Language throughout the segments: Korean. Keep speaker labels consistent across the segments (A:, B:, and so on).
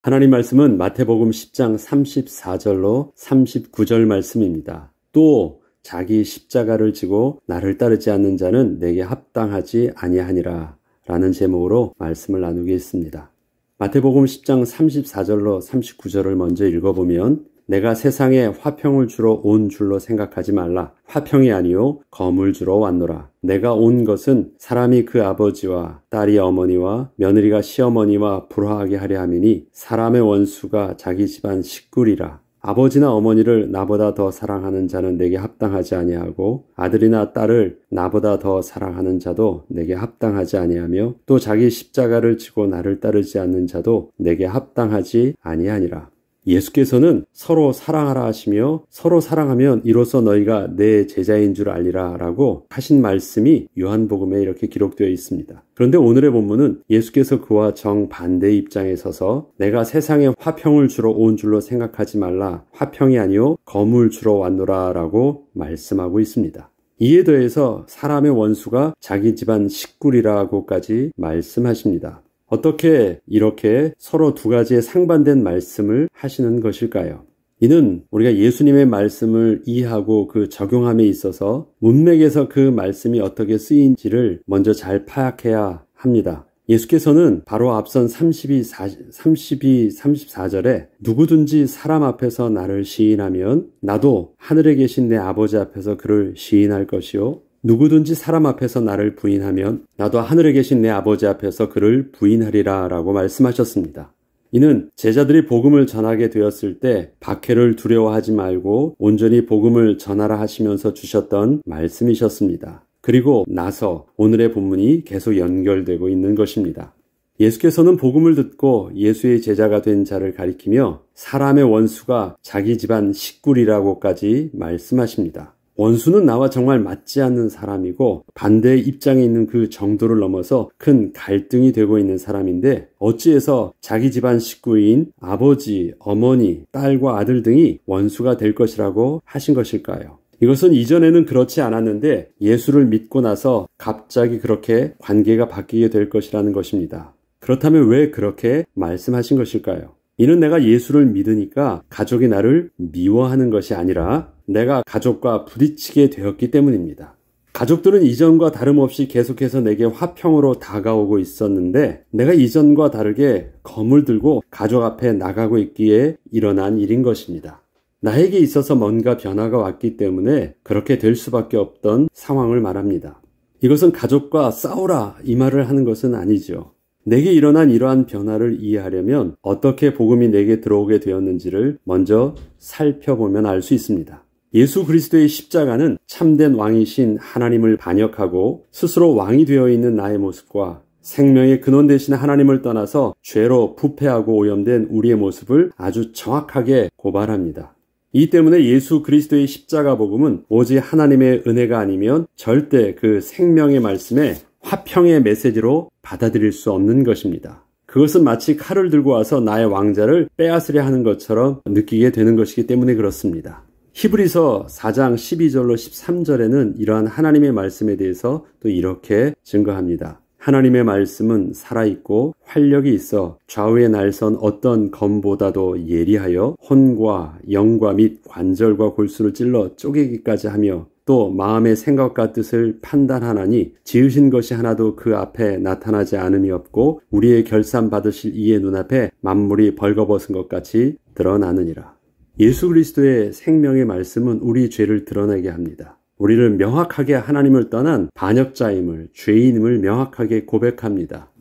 A: 하나님 말씀은 마태복음 10장 34절로 39절 말씀입니다. 또 자기 십자가를 지고 나를 따르지 않는 자는 내게 합당하지 아니하니라 라는 제목으로 말씀을 나누겠습니다. 마태복음 10장 34절로 39절을 먼저 읽어보면 내가 세상에 화평을 주러 온 줄로 생각하지 말라. 화평이 아니요 검을 주러 왔노라. 내가 온 것은 사람이 그 아버지와 딸이 어머니와 며느리가 시어머니와 불화하게 하려 함이니 사람의 원수가 자기 집안 식구리라. 아버지나 어머니를 나보다 더 사랑하는 자는 내게 합당하지 아니하고 아들이나 딸을 나보다 더 사랑하는 자도 내게 합당하지 아니하며 또 자기 십자가를 지고 나를 따르지 않는 자도 내게 합당하지 아니하니라. 예수께서는 서로 사랑하라 하시며 서로 사랑하면 이로써 너희가 내 제자인 줄 알리라 라고 하신 말씀이 요한복음에 이렇게 기록되어 있습니다. 그런데 오늘의 본문은 예수께서 그와 정반대의 입장에 서서 내가 세상에 화평을 주러 온 줄로 생각하지 말라 화평이 아니요 검을 주러 왔노라 라고 말씀하고 있습니다. 이에 더해서 사람의 원수가 자기 집안 식구리라고까지 말씀하십니다. 어떻게 이렇게 서로 두 가지의 상반된 말씀을 하시는 것일까요? 이는 우리가 예수님의 말씀을 이해하고 그 적용함에 있어서 문맥에서 그 말씀이 어떻게 쓰인지를 먼저 잘 파악해야 합니다. 예수께서는 바로 앞선 32, 32, 34절에 누구든지 사람 앞에서 나를 시인하면 나도 하늘에 계신 내 아버지 앞에서 그를 시인할 것이요. 누구든지 사람 앞에서 나를 부인하면 나도 하늘에 계신 내 아버지 앞에서 그를 부인하리라 라고 말씀하셨습니다. 이는 제자들이 복음을 전하게 되었을 때 박해를 두려워하지 말고 온전히 복음을 전하라 하시면서 주셨던 말씀이셨습니다. 그리고 나서 오늘의 본문이 계속 연결되고 있는 것입니다. 예수께서는 복음을 듣고 예수의 제자가 된 자를 가리키며 사람의 원수가 자기 집안 식구리라고까지 말씀하십니다. 원수는 나와 정말 맞지 않는 사람이고 반대의 입장에 있는 그 정도를 넘어서 큰 갈등이 되고 있는 사람인데 어찌해서 자기 집안 식구인 아버지, 어머니, 딸과 아들 등이 원수가 될 것이라고 하신 것일까요? 이것은 이전에는 그렇지 않았는데 예수를 믿고 나서 갑자기 그렇게 관계가 바뀌게 될 것이라는 것입니다. 그렇다면 왜 그렇게 말씀하신 것일까요? 이는 내가 예수를 믿으니까 가족이 나를 미워하는 것이 아니라 내가 가족과 부딪히게 되었기 때문입니다. 가족들은 이전과 다름없이 계속해서 내게 화평으로 다가오고 있었는데 내가 이전과 다르게 검을 들고 가족 앞에 나가고 있기에 일어난 일인 것입니다. 나에게 있어서 뭔가 변화가 왔기 때문에 그렇게 될 수밖에 없던 상황을 말합니다. 이것은 가족과 싸우라 이 말을 하는 것은 아니죠 내게 일어난 이러한 변화를 이해하려면 어떻게 복음이 내게 들어오게 되었는지를 먼저 살펴보면 알 수 있습니다. 예수 그리스도의 십자가는 참된 왕이신 하나님을 반역하고 스스로 왕이 되어 있는 나의 모습과 생명의 근원 대신 하나님을 떠나서 죄로 부패하고 오염된 우리의 모습을 아주 정확하게 고발합니다. 이 때문에 예수 그리스도의 십자가 복음은 오직 하나님의 은혜가 아니면 절대 그 생명의 말씀에 화평의 메시지로 받아들일 수 없는 것입니다. 그것은 마치 칼을 들고 와서 나의 왕자를 빼앗으려 하는 것처럼 느끼게 되는 것이기 때문에 그렇습니다. 히브리서 4장 12절로 13절에는 이러한 하나님의 말씀에 대해서 또 이렇게 증거합니다. 하나님의 말씀은 살아있고 활력이 있어 좌우의 날선 어떤 검보다도 예리하여 혼과 영과 및 관절과 골수를 찔러 쪼개기까지 하며 또 마음의 생각과 뜻을 판단하나니 지으신 것이 하나도 그 앞에 나타나지 않음이 없고 우리의 결산 받으실 이의 눈앞에 만물이 벌거벗은 것 같이 드러나느니라. 예수 그리스도의 생명의 말씀은 우리 죄를 드러내게 합니다. 우리를 명확하게 하나님을 떠난 반역자임을, 죄인임을 명확하게 고백합니다.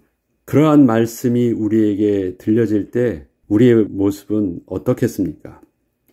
A: 그러한 말씀이 우리에게 들려질 때 우리의 모습은 어떻겠습니까?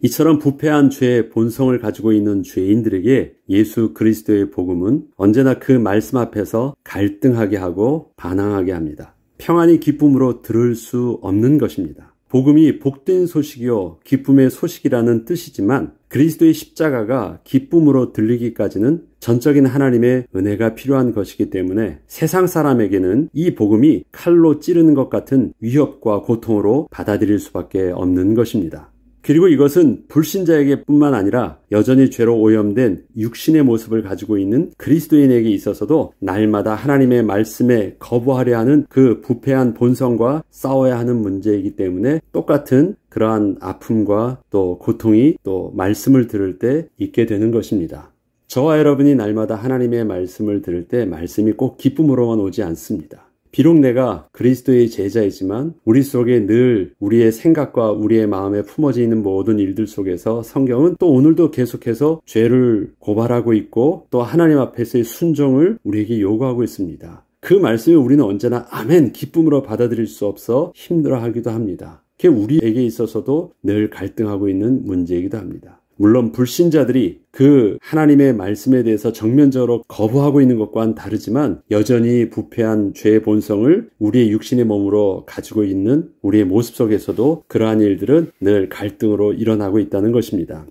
A: 이처럼 부패한 죄의 본성을 가지고 있는 죄인들에게 예수 그리스도의 복음은 언제나 그 말씀 앞에서 갈등하게 하고 반항하게 합니다. 평안히 기쁨으로 들을 수 없는 것입니다. 복음이 복된 소식이요 기쁨의 소식이라는 뜻이지만 그리스도의 십자가가 기쁨으로 들리기까지는 전적인 하나님의 은혜가 필요한 것이기 때문에 세상 사람에게는 이 복음이 칼로 찌르는 것 같은 위협과 고통으로 받아들일 수밖에 없는 것입니다. 그리고 이것은 불신자에게뿐만 아니라 여전히 죄로 오염된 육신의 모습을 가지고 있는 그리스도인에게 있어서도 날마다 하나님의 말씀에 거부하려 하는 그 부패한 본성과 싸워야 하는 문제이기 때문에 똑같은 그러한 아픔과 또 고통이 또 말씀을 들을 때 있게 되는 것입니다. 저와 여러분이 날마다 하나님의 말씀을 들을 때 말씀이 꼭 기쁨으로만 오지 않습니다. 비록 내가 그리스도의 제자이지만 우리 속에 늘 우리의 생각과 우리의 마음에 품어져 있는 모든 일들 속에서 성경은 또 오늘도 계속해서 죄를 고발하고 있고 또 하나님 앞에서의 순종을 우리에게 요구하고 있습니다. 그 말씀을 우리는 언제나 아멘 기쁨으로 받아들일 수 없어 힘들어하기도 합니다. 그게 우리에게 있어서도 늘 갈등하고 있는 문제이기도 합니다. 물론 불신자들이 그 하나님의 말씀에 대해서 정면적으로 거부하고 있는 것과는 다르지만 여전히 부패한 죄의 본성을 우리의 육신의 몸으로 가지고 있는 우리의 모습 속에서도 그러한 일들은 늘 갈등으로 일어나고 있다는 것입니다.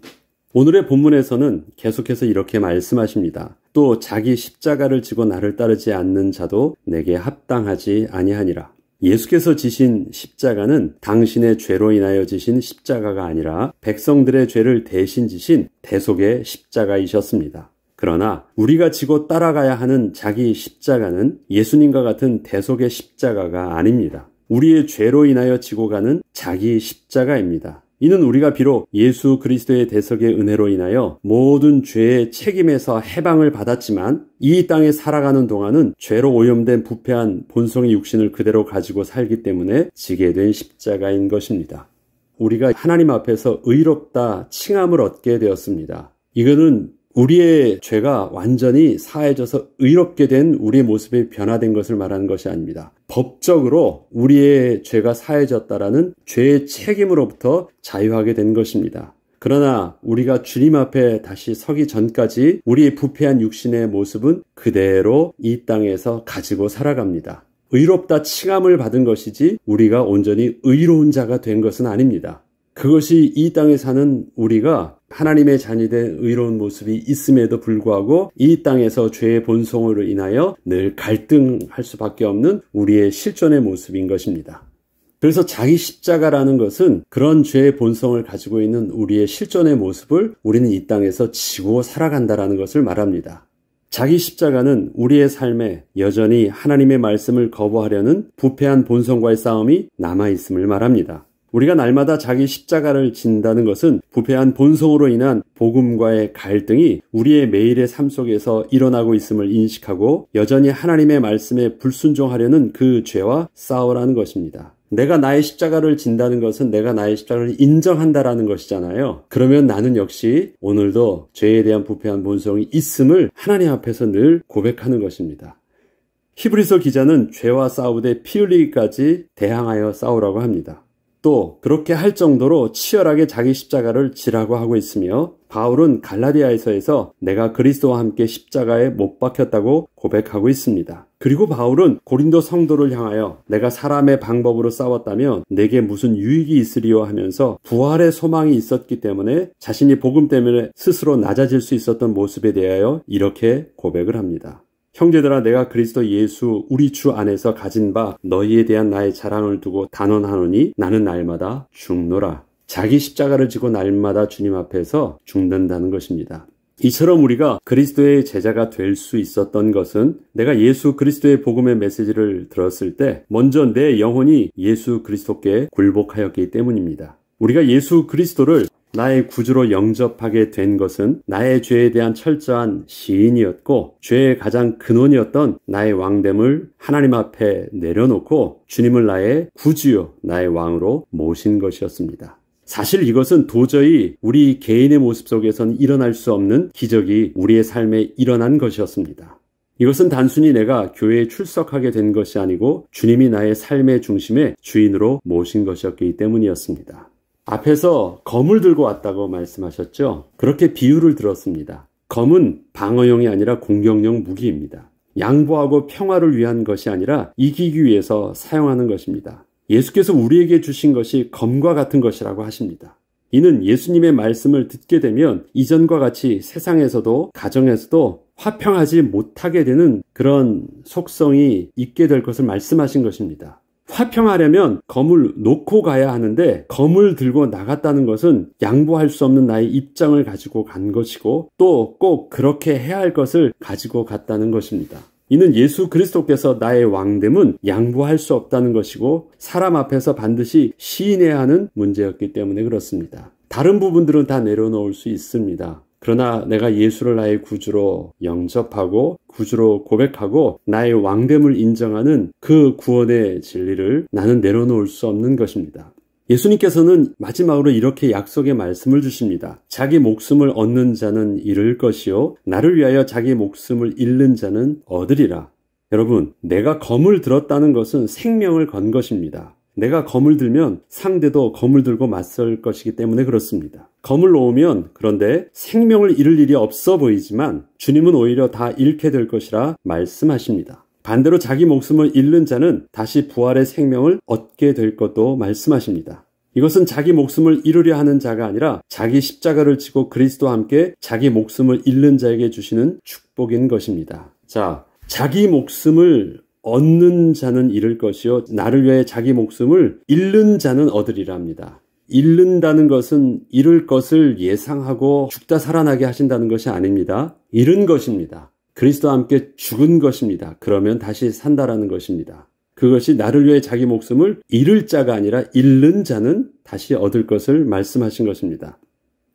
A: 오늘의 본문에서는 계속해서 이렇게 말씀하십니다. 또 자기 십자가를 지고 나를 따르지 않는 자도 내게 합당하지 아니하니라. 예수께서 지신 십자가는 당신의 죄로 인하여 지신 십자가가 아니라 백성들의 죄를 대신 지신 대속의 십자가이셨습니다. 그러나 우리가 지고 따라가야 하는 자기 십자가는 예수님과 같은 대속의 십자가가 아닙니다. 우리의 죄로 인하여 지고 가는 자기 십자가입니다. 이는 우리가 비록 예수 그리스도의 대석의 은혜로 인하여 모든 죄의 책임에서 해방을 받았지만 이 땅에 살아가는 동안은 죄로 오염된 부패한 본성의 육신을 그대로 가지고 살기 때문에 지게 된 십자가인 것입니다. 우리가 하나님 앞에서 의롭다 칭함을 얻게 되었습니다. 이거는 우리의 죄가 완전히 사해져서 의롭게 된 우리의 모습이 변화된 것을 말하는 것이 아닙니다. 법적으로 우리의 죄가 사해졌다라는 죄의 책임으로부터 자유하게 된 것입니다. 그러나 우리가 주님 앞에 다시 서기 전까지 우리의 부패한 육신의 모습은 그대로 이 땅에서 가지고 살아갑니다. 의롭다 칭함을 받은 것이지 우리가 온전히 의로운 자가 된 것은 아닙니다. 그것이 이 땅에 사는 우리가 하나님의 잔녀된 의로운 모습이 있음에도 불구하고 이 땅에서 죄의 본성으로 인하여 늘 갈등할 수밖에 없는 우리의 실존의 모습인 것입니다. 그래서 자기 십자가라는 것은 그런 죄의 본성을 가지고 있는 우리의 실존의 모습을 우리는 이 땅에서 지고 살아간다라는 것을 말합니다. 자기 십자가는 우리의 삶에 여전히 하나님의 말씀을 거부하려는 부패한 본성과의 싸움이 남아있음을 말합니다. 우리가 날마다 자기 십자가를 진다는 것은 부패한 본성으로 인한 복음과의 갈등이 우리의 매일의 삶 속에서 일어나고 있음을 인식하고 여전히 하나님의 말씀에 불순종하려는 그 죄와 싸우라는 것입니다. 내가 나의 십자가를 진다는 것은 내가 나의 십자가를 인정한다라는 것이잖아요. 그러면 나는 역시 오늘도 죄에 대한 부패한 본성이 있음을 하나님 앞에서 늘 고백하는 것입니다. 히브리서 기자는 죄와 싸우되 피 흘리기까지 대항하여 싸우라고 합니다. 또 그렇게 할 정도로 치열하게 자기 십자가를 지라고 하고 있으며 바울은 갈라디아에서에서 내가 그리스도와 함께 십자가에 못 박혔다고 고백하고 있습니다. 그리고 바울은 고린도 성도를 향하여 내가 사람의 방법으로 싸웠다면 내게 무슨 유익이 있으리요 하면서 부활의 소망이 있었기 때문에 자신이 복음 때문에 스스로 낮아질 수 있었던 모습에 대하여 이렇게 고백을 합니다. 형제들아 내가 그리스도 예수 우리 주 안에서 가진 바 너희에 대한 나의 자랑을 두고 단언하노니 나는 날마다 죽노라. 자기 십자가를 지고 날마다 주님 앞에서 죽는다는 것입니다. 이처럼 우리가 그리스도의 제자가 될 수 있었던 것은 내가 예수 그리스도의 복음의 메시지를 들었을 때 먼저 내 영혼이 예수 그리스도께 굴복하였기 때문입니다. 우리가 예수 그리스도를 나의 구주로 영접하게 된 것은 나의 죄에 대한 철저한 시인이었고 죄의 가장 근원이었던 나의 왕됨을 하나님 앞에 내려놓고 주님을 나의 구주요 나의 왕으로 모신 것이었습니다. 사실 이것은 도저히 우리 개인의 모습 속에선 일어날 수 없는 기적이 우리의 삶에 일어난 것이었습니다. 이것은 단순히 내가 교회에 출석하게 된 것이 아니고 주님이 나의 삶의 중심에 주인으로 모신 것이었기 때문이었습니다. 앞에서 검을 들고 왔다고 말씀하셨죠? 그렇게 비유를 들었습니다. 검은 방어용이 아니라 공격용 무기입니다. 양보하고 평화를 위한 것이 아니라 이기기 위해서 사용하는 것입니다. 예수께서 우리에게 주신 것이 검과 같은 것이라고 하십니다. 이는 예수님의 말씀을 듣게 되면 이전과 같이 세상에서도 가정에서도 화평하지 못하게 되는 그런 속성이 있게 될 것을 말씀하신 것입니다. 화평하려면 검을 놓고 가야 하는데 검을 들고 나갔다는 것은 양보할 수 없는 나의 입장을 가지고 간 것이고 또 꼭 그렇게 해야 할 것을 가지고 갔다는 것입니다. 이는 예수 그리스도께서 나의 왕됨은 양보할 수 없다는 것이고 사람 앞에서 반드시 시인해야 하는 문제였기 때문에 그렇습니다. 다른 부분들은 다 내려놓을 수 있습니다. 그러나 내가 예수를 나의 구주로 영접하고 구주로 고백하고 나의 왕됨을 인정하는 그 구원의 진리를 나는 내려놓을 수 없는 것입니다. 예수님께서는 마지막으로 이렇게 약속의 말씀을 주십니다. 자기 목숨을 얻는 자는 잃을 것이요. 나를 위하여 자기 목숨을 잃는 자는 얻으리라. 여러분, 내가 검을 들었다는 것은 생명을 건 것입니다. 내가 검을 들면 상대도 검을 들고 맞설 것이기 때문에 그렇습니다. 검을 놓으면 그런데 생명을 잃을 일이 없어 보이지만 주님은 오히려 다 잃게 될 것이라 말씀하십니다. 반대로 자기 목숨을 잃는 자는 다시 부활의 생명을 얻게 될 것도 말씀하십니다. 이것은 자기 목숨을 잃으려 하는 자가 아니라 자기 십자가를 치고 그리스도와 함께 자기 목숨을 잃는 자에게 주시는 축복인 것입니다. 자, 자기 목숨을 얻는 자는 잃을 것이요 나를 위해 자기 목숨을 잃는 자는 얻으리라 합니다. 잃는다는 것은 잃을 것을 예상하고 죽다 살아나게 하신다는 것이 아닙니다. 잃은 것입니다. 그리스도와 함께 죽은 것입니다. 그러면 다시 산다라는 것입니다. 그것이 나를 위해 자기 목숨을 잃을 자가 아니라 잃는 자는 다시 얻을 것을 말씀하신 것입니다.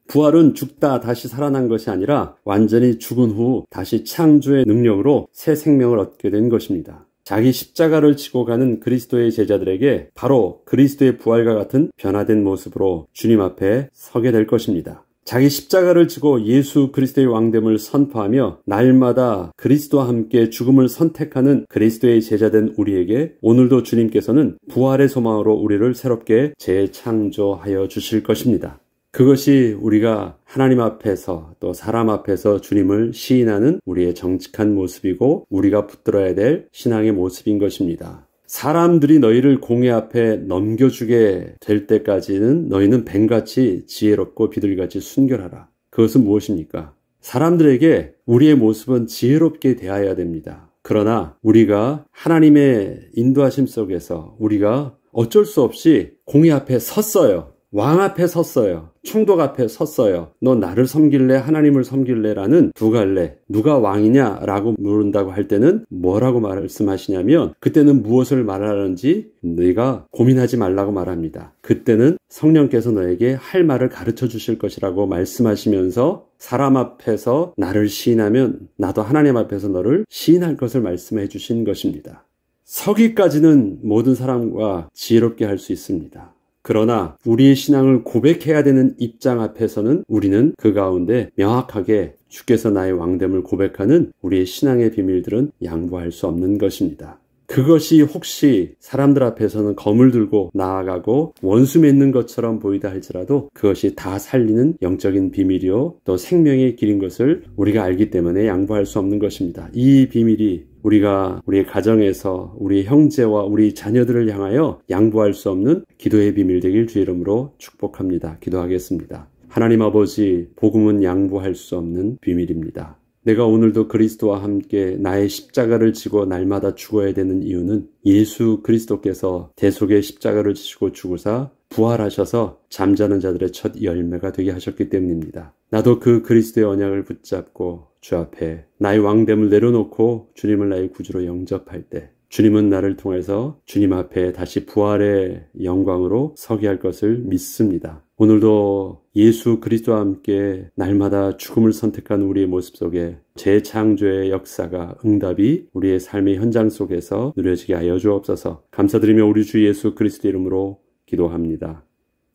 A: 부활은 죽다 다시 살아난 것이 아니라 완전히 죽은 후 다시 창조의 능력으로 새 생명을 얻게 된 것입니다. 자기 십자가를 지고 가는 그리스도의 제자들에게 바로 그리스도의 부활과 같은 변화된 모습으로 주님 앞에 서게 될 것입니다. 자기 십자가를 지고 예수 그리스도의 왕됨을 선포하며 날마다 그리스도와 함께 죽음을 선택하는 그리스도의 제자된 우리에게 오늘도 주님께서는 부활의 소망으로 우리를 새롭게 재창조하여 주실 것입니다. 그것이 우리가 하나님 앞에서 또 사람 앞에서 주님을 시인하는 우리의 정직한 모습이고 우리가 붙들어야 될 신앙의 모습인 것입니다. 사람들이 너희를 공회 앞에 넘겨주게 될 때까지는 너희는 뱀같이 지혜롭고 비둘같이 기 순결하라. 그것은 무엇입니까? 사람들에게 우리의 모습은 지혜롭게 대하여야 됩니다. 그러나 우리가 하나님의 인도하심 속에서 우리가 어쩔 수 없이 공의 앞에 섰어요. 왕 앞에 섰어요. 총독 앞에 섰어요. 너 나를 섬길래 하나님을 섬길래라는 두 갈래 누가 왕이냐라고 물은다고 할 때는 뭐라고 말씀하시냐면 그때는 무엇을 말하는지 네가 고민하지 말라고 말합니다. 그때는 성령께서 너에게 할 말을 가르쳐 주실 것이라고 말씀하시면서 사람 앞에서 나를 시인하면 나도 하나님 앞에서 너를 시인할 것을 말씀해 주신 것입니다. 서기까지는 모든 사람과 지혜롭게 할 수 있습니다. 그러나 우리의 신앙을 고백해야 되는 입장 앞에서는 우리는 그 가운데 명확하게 주께서 나의 왕됨을 고백하는 우리의 신앙의 비밀들은 양보할 수 없는 것입니다. 그것이 혹시 사람들 앞에서는 검을 들고 나아가고 원수 맺는 것처럼 보이다 할지라도 그것이 다 살리는 영적인 비밀이요 또 생명의 길인 것을 우리가 알기 때문에 양보할 수 없는 것입니다. 이 비밀이 우리가 우리의 가정에서 우리 형제와 우리 자녀들을 향하여 양보할 수 없는 기도의 비밀 되길 주의 이름으로 축복합니다. 기도하겠습니다. 하나님 아버지, 복음은 양보할 수 없는 비밀입니다. 내가 오늘도 그리스도와 함께 나의 십자가를 지고 날마다 죽어야 되는 이유는 예수 그리스도께서 대속의 십자가를 지시고 죽으사 부활하셔서 잠자는 자들의 첫 열매가 되게 하셨기 때문입니다. 나도 그 그리스도의 언약을 붙잡고 주 앞에 나의 왕됨을 내려놓고 주님을 나의 구주로 영접할 때 주님은 나를 통해서 주님 앞에 다시 부활의 영광으로 서게 할 것을 믿습니다. 오늘도 예수 그리스도와 함께 날마다 죽음을 선택한 우리의 모습 속에 재창조의 역사가 응답이 우리의 삶의 현장 속에서 누려지게 하여 주옵소서. 감사드리며 우리 주 예수 그리스도 이름으로 기도합니다.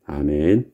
A: 아멘.